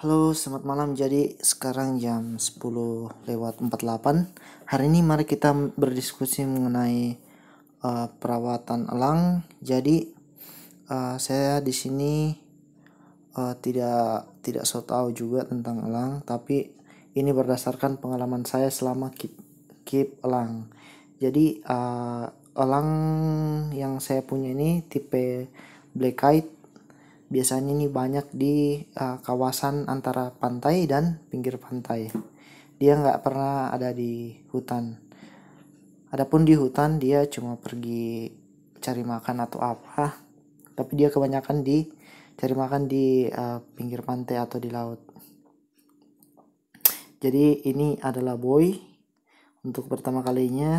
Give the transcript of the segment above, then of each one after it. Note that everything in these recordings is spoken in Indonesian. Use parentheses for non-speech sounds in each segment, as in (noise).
Halo, selamat malam. Jadi sekarang jam 10 lewat 48. Hari ini mari kita berdiskusi mengenai uh, perawatan elang. Jadi uh, saya di sini uh, tidak tidak so tahu juga tentang elang, tapi ini berdasarkan pengalaman saya selama keep keep elang. Jadi uh, elang yang saya punya ini tipe black eyed biasanya ini banyak di uh, kawasan antara pantai dan pinggir pantai dia nggak pernah ada di hutan adapun di hutan dia cuma pergi cari makan atau apa tapi dia kebanyakan di cari makan di uh, pinggir pantai atau di laut jadi ini adalah boy untuk pertama kalinya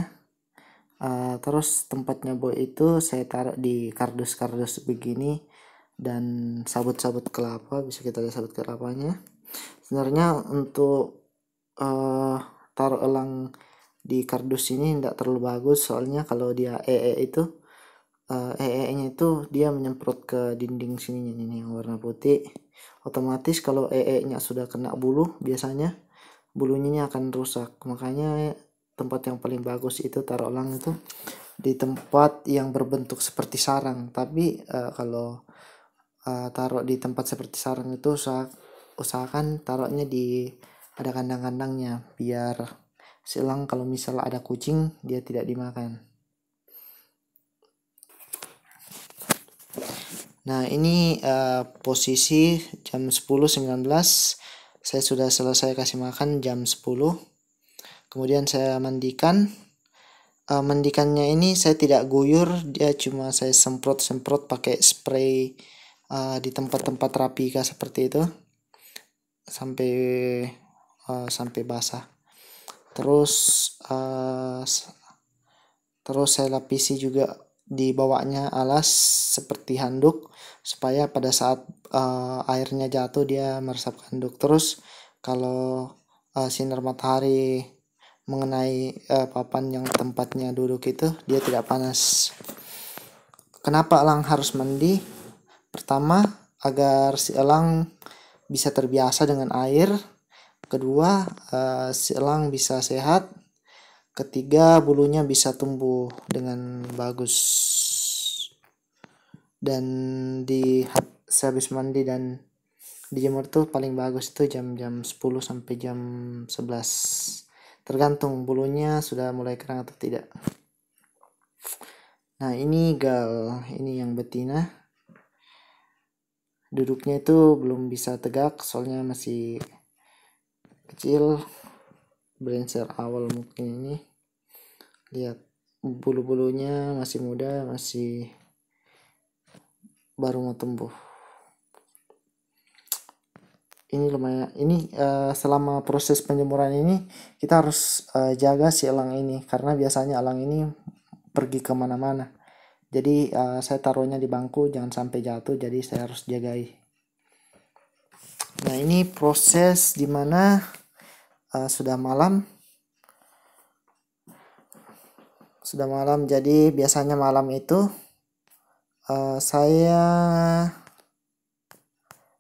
uh, terus tempatnya boy itu saya taruh di kardus-kardus begini dan sabut-sabut kelapa bisa kita lihat sabut kelapanya sebenarnya untuk uh, taruh elang di kardus ini tidak terlalu bagus soalnya kalau dia ee itu eh, ee nya itu dia menyemprot ke dinding sini ini yang warna putih otomatis kalau ee nya sudah kena bulu biasanya bulunya akan rusak makanya tempat yang paling bagus itu taruh elang itu di tempat yang berbentuk seperti sarang tapi uh, kalau uh, taruh di tempat seperti sarang itu usah usahakan taruhnya di ada kandang-kandangnya biar silang kalau misalnya ada kucing dia tidak dimakan. Nah, ini uh, posisi jam 10.19 saya sudah selesai kasih makan jam 10. Kemudian saya mandikan. Uh, mandikannya ini saya tidak guyur, dia cuma saya semprot-semprot pakai spray uh, di tempat-tempat rapi kah seperti itu sampai uh, sampai basah terus uh, terus saya lapisi juga di bawahnya alas seperti handuk supaya pada saat uh, airnya jatuh dia meresap ke handuk terus kalau uh, sinar matahari mengenai uh, papan yang tempatnya duduk itu dia tidak panas kenapa lang harus mandi Pertama, agar si elang bisa terbiasa dengan air. Kedua, uh, si elang bisa sehat. Ketiga, bulunya bisa tumbuh dengan bagus. Dan di habis mandi dan dijemur tuh paling bagus itu jam-jam 10 sampai jam 11. Tergantung bulunya sudah mulai kerang atau tidak. Nah, ini gal, ini yang betina duduknya itu belum bisa tegak soalnya masih kecil brainser awal mungkin ini lihat bulu-bulunya masih muda masih baru mau tumbuh ini lumayan ini uh, selama proses penjemuran ini kita harus uh, jaga si elang ini karena biasanya elang ini pergi kemana-mana jadi uh, saya taruhnya di bangku jangan sampai jatuh jadi saya harus jagai nah ini proses dimana uh, eh, sudah malam sudah malam jadi biasanya malam itu uh, saya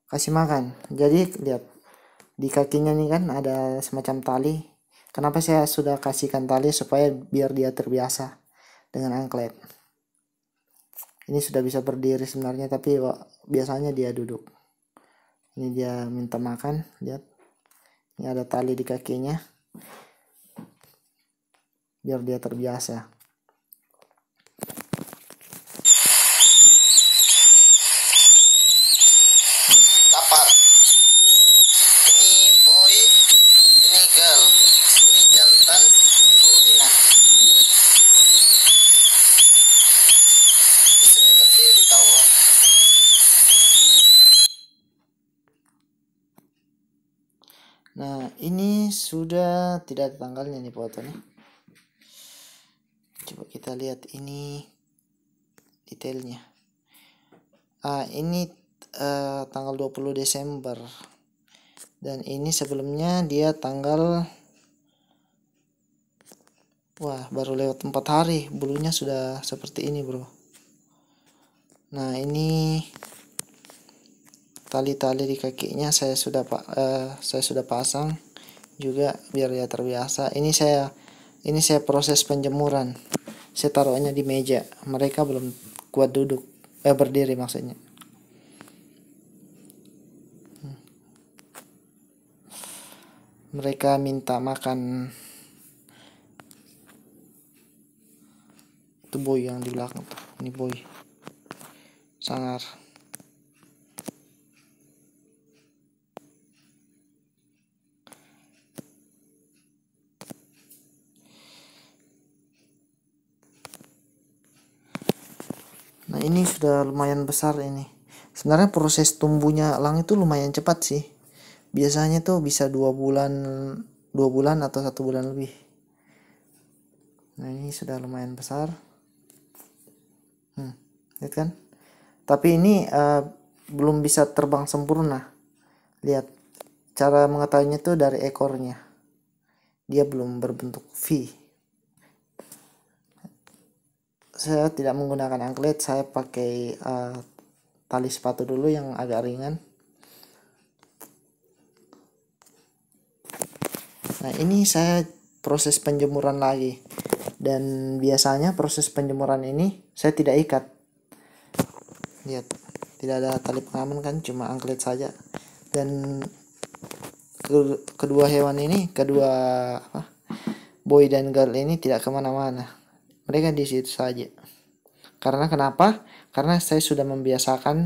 kasih makan jadi lihat di kakinya nih kan ada semacam tali kenapa saya sudah kasihkan tali supaya biar dia terbiasa dengan angklet ini sudah bisa berdiri sebenarnya tapi biasanya dia duduk ini dia minta makan lihat ini ada tali di kakinya biar dia terbiasa tidak ada tanggalnya nih fotonya coba kita lihat ini detailnya ah ini uh, tanggal 20 Desember dan ini sebelumnya dia tanggal wah baru lewat 4 hari bulunya sudah seperti ini bro nah ini tali-tali di kakinya saya sudah uh, saya sudah pasang juga biar dia terbiasa ini saya ini saya proses penjemuran saya taruhnya di meja mereka belum kuat duduk eh berdiri maksudnya mereka minta makan itu boy yang di belakang tuh ini boy sangar sudah lumayan besar ini sebenarnya proses tumbuhnya elang itu lumayan cepat sih biasanya tuh bisa dua bulan dua bulan atau satu bulan lebih nah ini sudah lumayan besar hmm, lihat kan tapi ini uh, belum bisa terbang sempurna lihat cara mengetahuinya tuh dari ekornya dia belum berbentuk V saya tidak menggunakan angklet saya pakai uh, tali sepatu dulu yang agak ringan nah ini saya proses penjemuran lagi dan biasanya proses penjemuran ini saya tidak ikat lihat tidak ada tali pengaman kan cuma angklet saja dan ke kedua hewan ini kedua apa boy dan girl ini tidak kemana-mana mereka di situ saja. Karena kenapa? Karena saya sudah membiasakan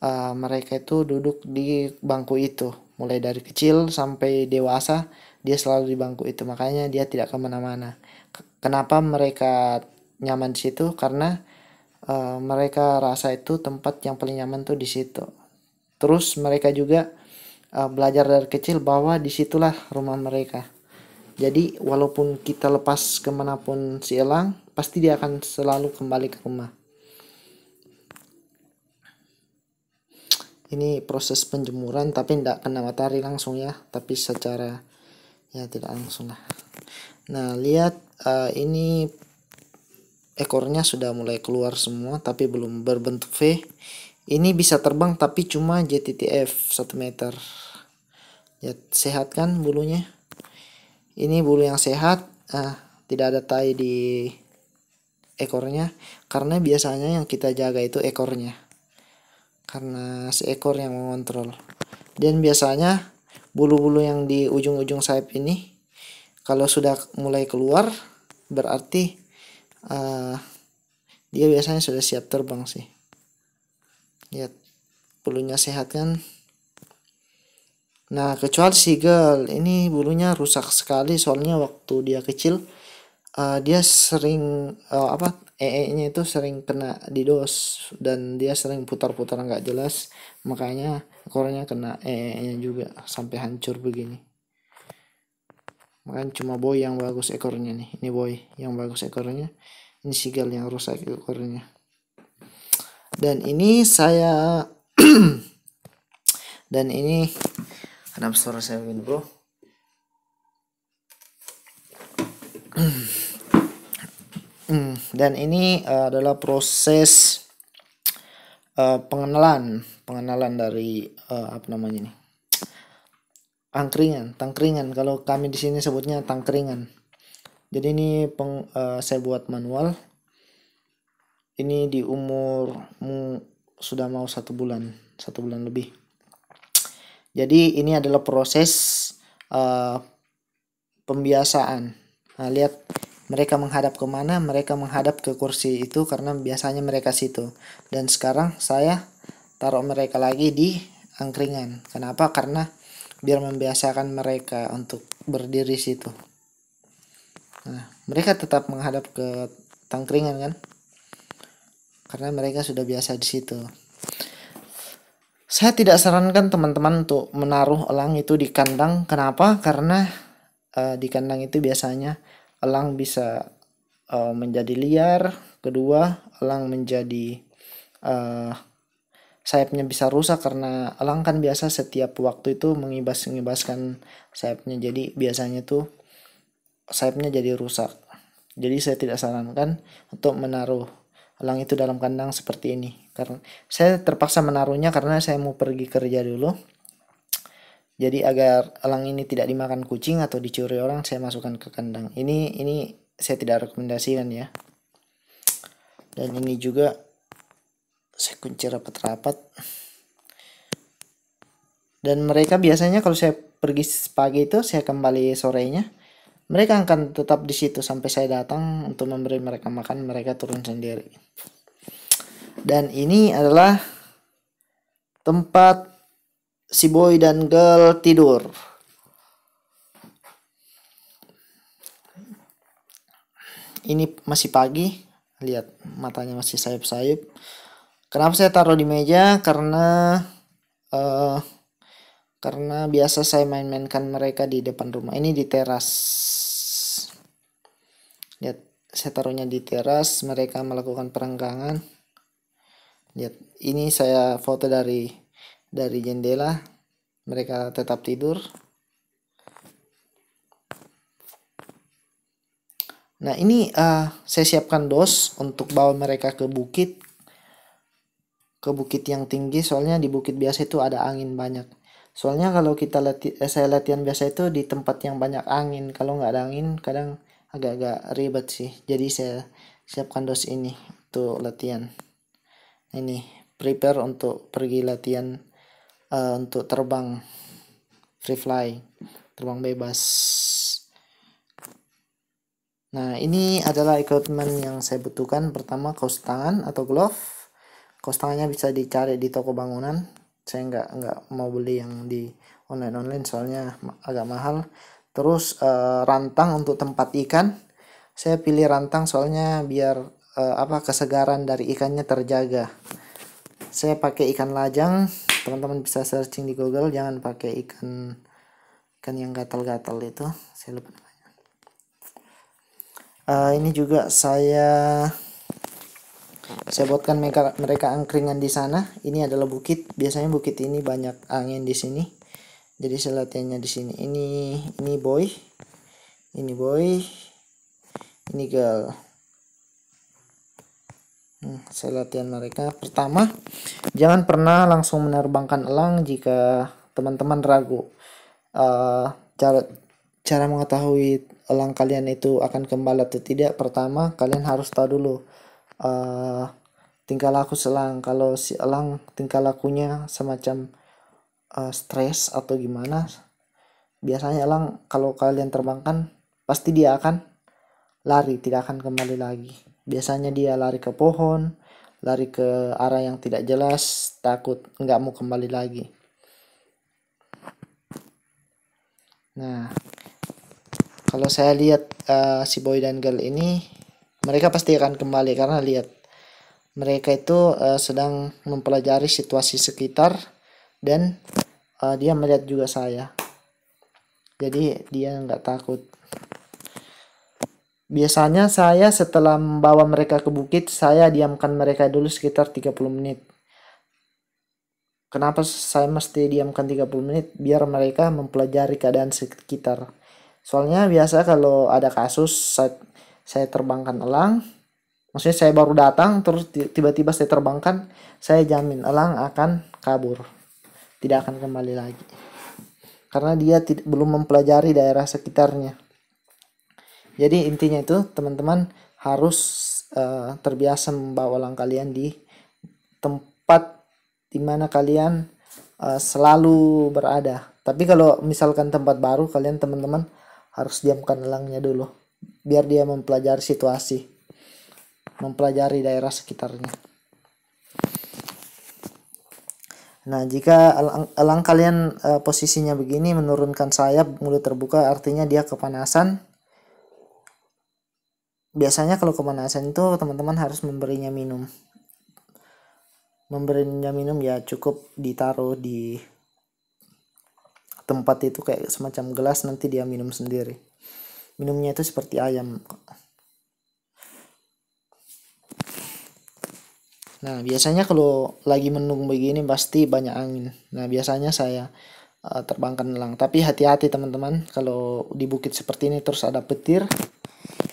uh, mereka itu duduk di bangku itu. Mulai dari kecil sampai dewasa, dia selalu di bangku itu. Makanya dia tidak kemana-mana. Kenapa mereka nyaman di situ? Karena uh, mereka rasa itu tempat yang paling nyaman tuh di situ. Terus mereka juga uh, belajar dari kecil bahwa disitulah rumah mereka. Jadi walaupun kita lepas kemanapun si elang, pasti dia akan selalu kembali ke rumah. Ini proses penjemuran tapi tidak kena matahari langsung ya, tapi secara ya tidak langsung lah. Nah lihat uh, ini ekornya sudah mulai keluar semua tapi belum berbentuk V. Ini bisa terbang tapi cuma JTTF 1 meter. Ya sehat kan bulunya? Ini bulu yang sehat, eh, tidak ada tai di ekornya karena biasanya yang kita jaga itu ekornya. Karena seekor yang mengontrol. Dan biasanya bulu-bulu yang di ujung-ujung sayap ini kalau sudah mulai keluar berarti uh, dia biasanya sudah siap terbang sih. Lihat bulunya sehat kan Nah, kecuali seagull, ini bulunya rusak sekali soalnya waktu dia kecil uh, dia sering uh, apa ee-nya itu sering kena di dos dan dia sering putar-putar nggak jelas, makanya ekornya kena ee-nya juga sampai hancur begini. Makanya cuma boy yang bagus ekornya nih. Ini boy yang bagus ekornya. Ini seagull yang rusak ekornya. Dan ini saya (clears throat) dan ini Kenapa suara saya begini bro? Dan ini eh, adalah proses eh, pengenalan, pengenalan dari eh, apa namanya ini Angkringan, tangkringan. Kalau kami di sini sebutnya tangkringan. Jadi ini peng, uh, saya buat manual. Ini di umur mu, sudah mau satu bulan, satu bulan lebih. Jadi ini adalah proses uh, pembiasaan. Nah, lihat mereka menghadap kemana? Mereka menghadap ke kursi itu karena biasanya mereka situ. Dan sekarang saya taruh mereka lagi di angkringan. Kenapa? Karena biar membiasakan mereka untuk berdiri situ. Nah, mereka tetap menghadap ke tangkringan kan? Karena mereka sudah biasa di situ. Saya tidak sarankan teman-teman untuk menaruh elang itu di kandang. Kenapa? Karena uh, di kandang itu biasanya elang bisa uh, menjadi liar. Kedua, elang menjadi uh, sayapnya bisa rusak karena elang kan biasa setiap waktu itu mengibas-ngibaskan sayapnya. Jadi biasanya itu sayapnya jadi rusak. Jadi saya tidak sarankan untuk menaruh elang itu dalam kandang seperti ini karena saya terpaksa menaruhnya karena saya mau pergi kerja dulu jadi agar elang ini tidak dimakan kucing atau dicuri orang saya masukkan ke kandang ini ini saya tidak rekomendasikan ya dan ini juga saya kunci rapat-rapat dan mereka biasanya kalau saya pergi pagi itu saya kembali sorenya mereka akan tetap di situ sampai saya datang untuk memberi mereka makan mereka turun sendiri dan ini adalah tempat si boy dan girl tidur. Ini masih pagi, lihat matanya masih sayup-sayup. Kenapa saya taruh di meja? Karena uh, karena biasa saya main-mainkan mereka di depan rumah. Ini di teras. Lihat, saya taruhnya di teras, mereka melakukan perenggangan lihat ini saya foto dari dari jendela mereka tetap tidur nah ini uh, saya siapkan dos untuk bawa mereka ke bukit ke bukit yang tinggi soalnya di bukit biasa itu ada angin banyak soalnya kalau kita lati eh, saya latihan biasa itu di tempat yang banyak angin kalau nggak ada angin kadang agak-agak ribet sih jadi saya siapkan dos ini untuk latihan ini prepare untuk pergi latihan uh, untuk terbang free fly terbang bebas nah ini adalah equipment yang saya butuhkan pertama kaos tangan atau glove kaos tangannya bisa dicari di toko bangunan saya nggak nggak mau beli yang di online online soalnya agak mahal terus uh, rantang untuk tempat ikan saya pilih rantang soalnya biar uh, apa kesegaran dari ikannya terjaga saya pakai ikan lajang teman-teman bisa searching di google jangan pakai ikan ikan yang gatal-gatal itu saya lupa uh, ini juga saya saya buatkan mereka mereka angkringan di sana ini adalah bukit biasanya bukit ini banyak angin di sini jadi saya di sini ini ini boy ini boy ini girl Hm, saya latihan mereka. Pertama, jangan pernah langsung menerbangkan elang jika teman-teman ragu. Uh, cara cara mengetahui elang kalian itu akan kembali atau tidak, pertama kalian harus tahu dulu uh, tingkah laku selang. Kalau si elang tingkah lakunya semacam uh, stres atau gimana, biasanya elang kalau kalian terbangkan pasti dia akan lari, tidak akan kembali lagi. Biasanya dia lari ke pohon, lari ke arah yang tidak jelas, takut nggak mau kembali lagi. Nah, kalau saya lihat uh, si boy dan girl ini, mereka pasti akan kembali karena lihat mereka itu uh, sedang mempelajari situasi sekitar dan uh, dia melihat juga saya jadi dia nggak takut Biasanya saya setelah membawa mereka ke bukit, saya diamkan mereka dulu sekitar 30 menit. Kenapa saya mesti diamkan 30 menit? Biar mereka mempelajari keadaan sekitar. Soalnya biasa kalau ada kasus, saya, saya terbangkan elang. Maksudnya saya baru datang, terus tiba-tiba saya terbangkan, saya jamin elang akan kabur. Tidak akan kembali lagi. Karena dia belum mempelajari daerah sekitarnya. Jadi intinya itu teman-teman harus uh, terbiasa membawa uang kalian di tempat di mana kalian uh, selalu berada. Tapi kalau misalkan tempat baru kalian teman-teman harus diamkan elangnya dulu biar dia mempelajari situasi, mempelajari daerah sekitarnya. Nah, jika elang, elang kalian e, posisinya begini menurunkan sayap mulut terbuka artinya dia kepanasan biasanya kalau kemanasan itu teman-teman harus memberinya minum memberinya minum ya cukup ditaruh di tempat itu kayak semacam gelas nanti dia minum sendiri minumnya itu seperti ayam nah biasanya kalau lagi mendung begini pasti banyak angin nah biasanya saya uh, terbangkan elang tapi hati-hati teman-teman kalau di bukit seperti ini terus ada petir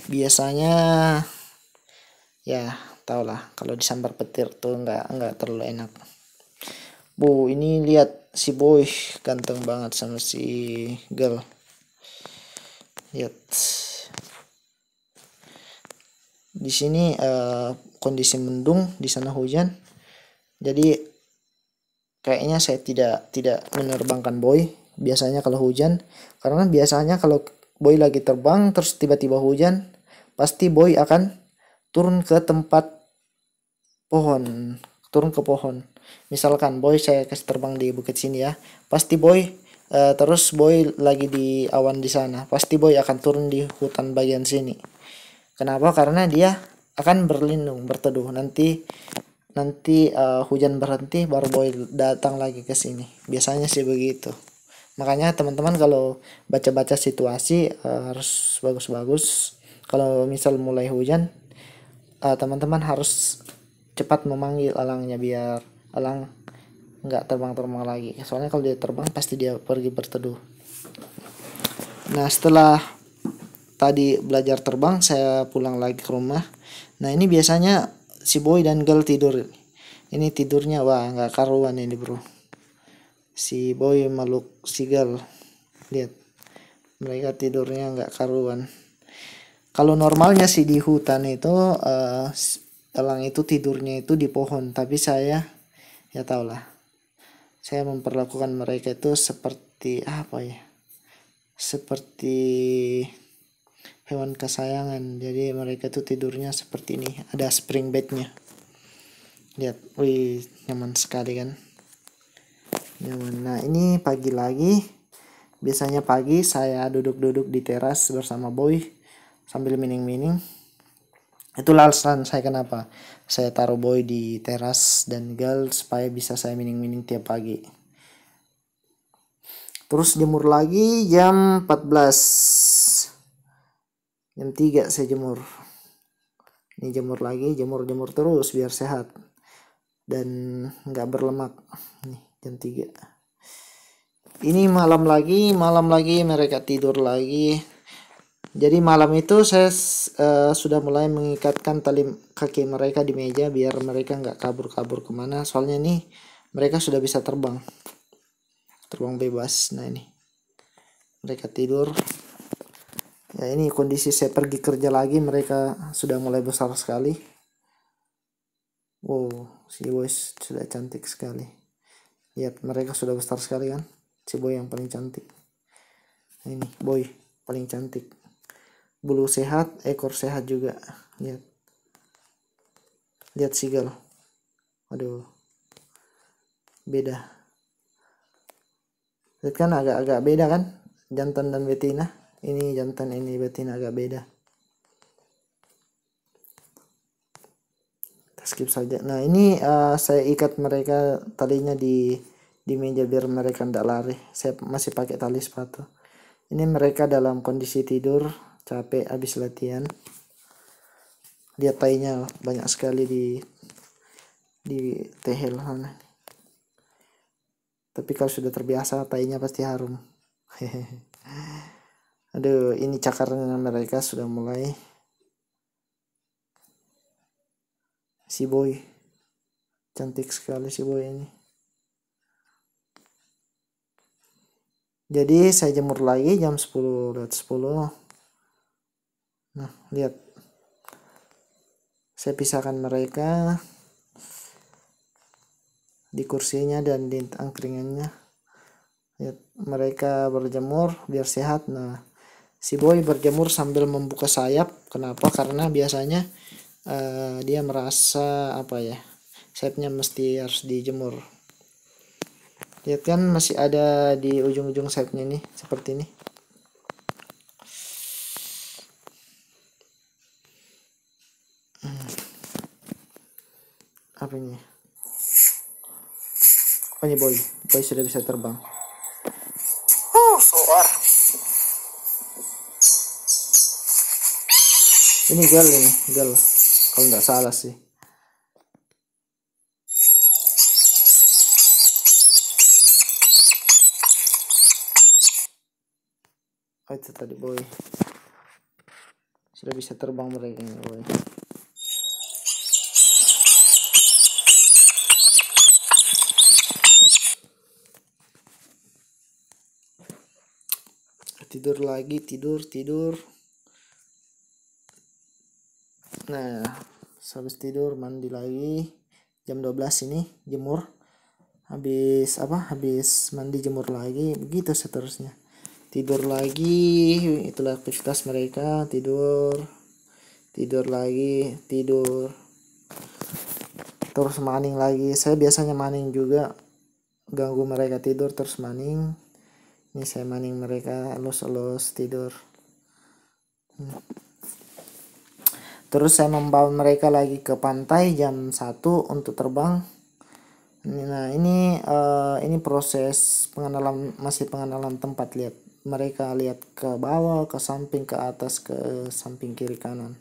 biasanya ya tau lah kalau disambar petir tuh nggak nggak terlalu enak bu ini lihat si boy ganteng banget sama si girl lihat di sini uh, kondisi mendung di sana hujan jadi kayaknya saya tidak tidak menerbangkan boy biasanya kalau hujan karena biasanya kalau boy lagi terbang terus tiba-tiba hujan pasti boy akan turun ke tempat pohon turun ke pohon misalkan boy saya kasih terbang di bukit sini ya pasti boy uh, terus boy lagi di awan di sana pasti boy akan turun di hutan bagian sini kenapa karena dia akan berlindung berteduh nanti nanti uh, hujan berhenti baru boy datang lagi ke sini biasanya sih begitu makanya teman-teman kalau baca-baca situasi uh, harus bagus-bagus kalau misal mulai hujan eh, teman-teman uh, harus cepat memanggil alangnya biar alang nggak terbang-terbang lagi soalnya kalau dia terbang pasti dia pergi berteduh nah setelah tadi belajar terbang saya pulang lagi ke rumah nah ini biasanya si boy dan girl tidur ini tidurnya wah nggak karuan ini bro si boy meluk si girl lihat mereka tidurnya nggak karuan kalau normalnya sih di hutan itu uh, elang itu tidurnya itu di pohon tapi saya ya tau lah saya memperlakukan mereka itu seperti apa ya seperti hewan kesayangan jadi mereka itu tidurnya seperti ini ada spring bednya lihat wih nyaman sekali kan nyaman nah ini pagi lagi biasanya pagi saya duduk-duduk di teras bersama boy sambil mining-mining itu alasan saya kenapa saya taruh boy di teras dan gal supaya bisa saya mining-mining tiap pagi terus jemur lagi jam 14 jam 3 saya jemur ini jemur lagi jemur-jemur terus biar sehat dan nggak berlemak nih jam 3 ini malam lagi malam lagi mereka tidur lagi jadi malam itu saya uh, sudah mulai mengikatkan tali kaki mereka di meja biar mereka nggak kabur-kabur kemana. Soalnya nih mereka sudah bisa terbang, terbang bebas. Nah ini mereka tidur. Ya ini kondisi saya pergi kerja lagi mereka sudah mulai besar sekali. Wow, si boy sudah cantik sekali. Lihat mereka sudah besar sekali kan? Si boy yang paling cantik. Ini boy paling cantik bulu sehat ekor sehat juga lihat lihat sigal, aduh beda lihat kan agak-agak beda kan jantan dan betina ini jantan ini betina agak beda kita skip saja nah ini uh, saya ikat mereka talinya di di meja biar mereka tidak lari saya masih pakai tali sepatu ini mereka dalam kondisi tidur capek habis latihan dia tainya banyak sekali di di tehel sana tapi kalau sudah terbiasa tainya pasti harum (laughs) aduh ini cakarnya mereka sudah mulai si boy cantik sekali si boy ini jadi saya jemur lagi jam 10 10 nah lihat saya pisahkan mereka di kursinya dan di angkringannya lihat mereka berjemur biar sehat nah si boy berjemur sambil membuka sayap kenapa karena biasanya uh, dia merasa apa ya sayapnya mesti harus dijemur lihat kan masih ada di ujung-ujung sayapnya nih seperti ini ini, nya oh ini boy? Boy sudah bisa terbang. Oh, soar. Ini gel ini, gel, Kalau nggak salah sih. Oh, itu tadi boy. Sudah bisa terbang mereka ini tidur lagi tidur tidur nah habis tidur mandi lagi jam 12 ini jemur habis apa habis mandi jemur lagi begitu seterusnya tidur lagi itulah aktivitas mereka tidur tidur lagi tidur terus maning lagi saya biasanya maning juga ganggu mereka tidur terus maning ini saya maning mereka elus-elus tidur terus saya membawa mereka lagi ke pantai jam 1 untuk terbang nah ini uh, ini proses pengenalan masih pengenalan tempat lihat mereka lihat ke bawah ke samping ke atas ke samping kiri kanan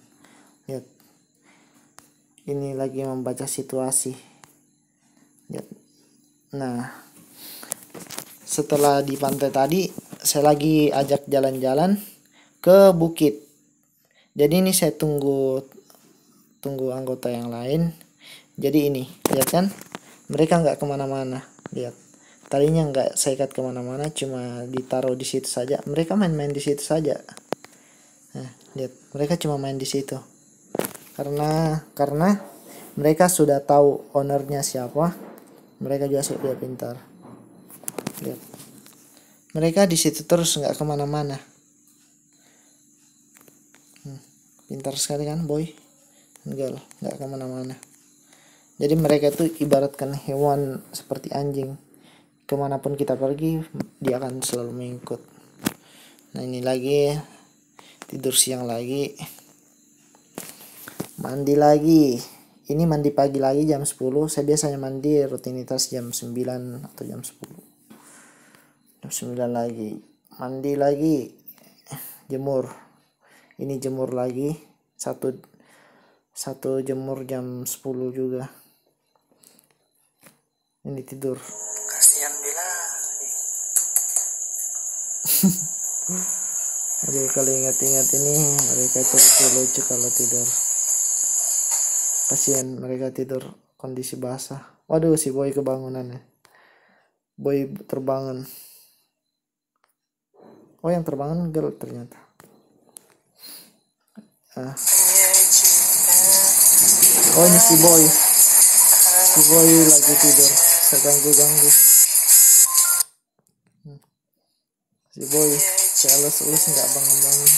lihat ini lagi membaca situasi lihat nah setelah di pantai tadi saya lagi ajak jalan-jalan ke bukit jadi ini saya tunggu tunggu anggota yang lain jadi ini lihat kan mereka nggak kemana-mana lihat talinya nggak saya ikat kemana-mana cuma ditaruh di situ saja mereka main-main di situ saja nah, lihat mereka cuma main di situ karena karena mereka sudah tahu ownernya siapa mereka juga sudah pintar Lihat. Mereka di situ terus nggak kemana-mana. Hmm, pintar sekali kan, boy? Enggak nggak kemana-mana. Jadi mereka tuh ibaratkan hewan seperti anjing. Kemanapun kita pergi, dia akan selalu mengikut. Nah ini lagi tidur siang lagi mandi lagi ini mandi pagi lagi jam 10 saya biasanya mandi rutinitas jam 9 atau jam 10 jam 9 lagi mandi lagi jemur ini jemur lagi satu satu jemur jam 10 juga ini tidur kasihan bila Oke (laughs) kalau ingat-ingat ini mereka itu lucu kalau tidur kasihan mereka tidur kondisi basah waduh si boy kebangunannya boy terbangun oh yang terbang girl ternyata ah. oh ini si boy si boy lagi tidur saya ganggu ganggu si boy saya les les nggak bangun bangun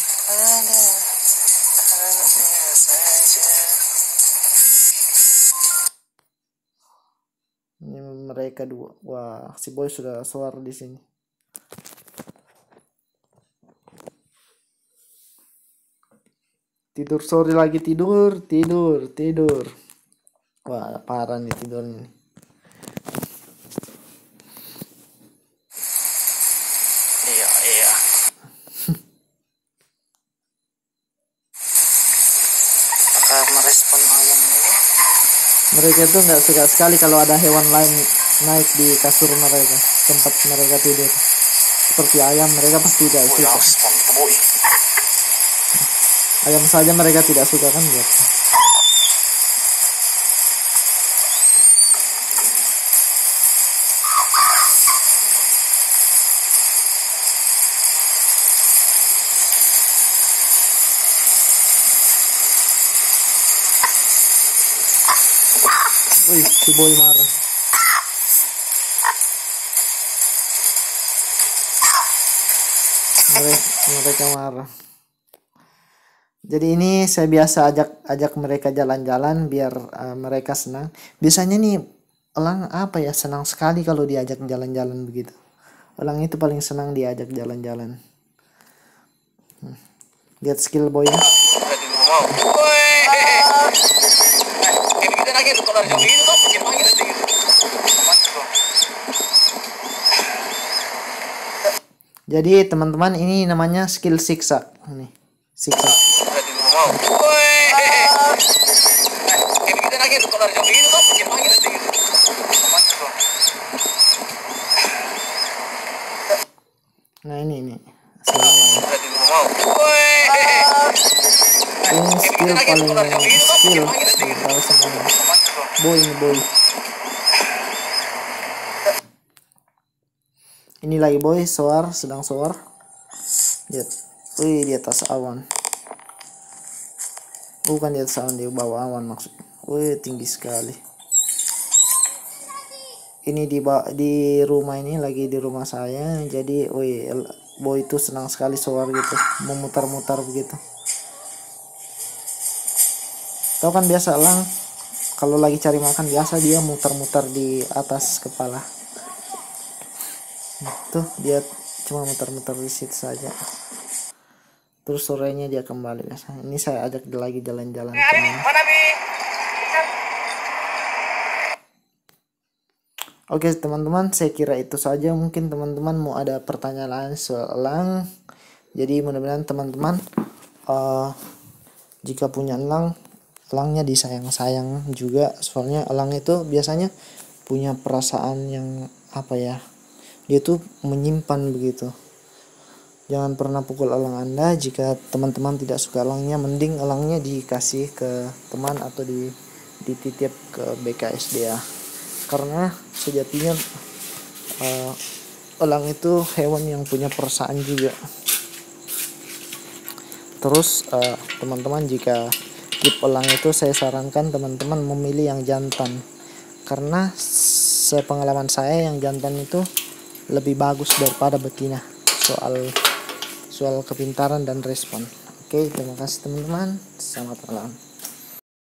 ini mereka dua wah si boy sudah suar di sini tidur sore lagi tidur tidur tidur wah parah nih tidurnya iya iya merespon ayam ini mereka tuh nggak suka sekali kalau ada hewan lain naik di kasur mereka tempat mereka tidur seperti ayam mereka pasti tidak oh, suka ya, ayam saja mereka tidak suka kan buat Wih, si boy marah. Mereka, mereka marah. Jadi ini saya biasa ajak ajak mereka jalan-jalan biar uh, mereka senang. Biasanya nih elang apa ya senang sekali kalau diajak jalan-jalan begitu. Elang itu paling senang diajak jalan-jalan. Hmm. Lihat skill boy. Ya. Jadi teman-teman ini namanya skill siksa nih siksa nah ini ini ini skill paling skill boy boy ini lagi boy soar sedang soar lihat wih di atas awan oh kan di atas awan di bawah awan maksud, wih tinggi sekali ini di di rumah ini lagi di rumah saya jadi wih boy itu senang sekali suara gitu memutar-mutar begitu tau kan biasa lang kalau lagi cari makan biasa dia mutar-mutar di atas kepala tuh dia cuma mutar-mutar di situ saja terus sorenya dia kembali guys nah, ini saya ajak dia lagi jalan-jalan ya, nah. Oke okay, teman-teman saya kira itu saja mungkin teman-teman mau ada pertanyaan selang. jadi mudah-mudahan teman-teman uh, jika punya elang elangnya disayang-sayang juga soalnya elang itu biasanya punya perasaan yang apa ya dia tuh menyimpan begitu jangan pernah pukul elang Anda jika teman-teman tidak suka elangnya mending elangnya dikasih ke teman atau di dititip ke BKSDA karena sejatinya uh, elang itu hewan yang punya perasaan juga terus teman eh, teman-teman jika keep elang itu saya sarankan teman-teman memilih yang jantan karena sepengalaman saya yang jantan itu lebih bagus daripada betina soal soal kepintaran dan respon. Oke, terima kasih teman-teman. Selamat malam.